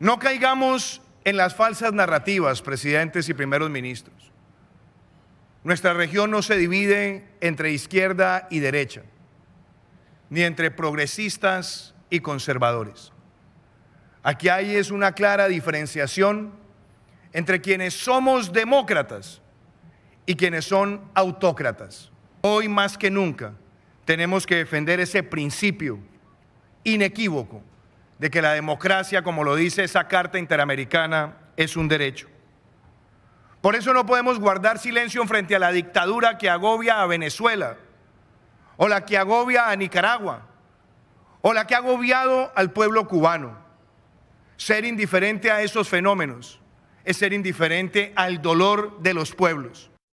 No caigamos en las falsas narrativas, presidentes y primeros ministros. Nuestra región no se divide entre izquierda y derecha, ni entre progresistas y conservadores. Aquí hay es una clara diferenciación entre quienes somos demócratas y quienes son autócratas. Hoy más que nunca tenemos que defender ese principio inequívoco de que la democracia, como lo dice esa Carta Interamericana, es un derecho. Por eso no podemos guardar silencio frente a la dictadura que agobia a Venezuela, o la que agobia a Nicaragua, o la que ha agobiado al pueblo cubano. Ser indiferente a esos fenómenos es ser indiferente al dolor de los pueblos.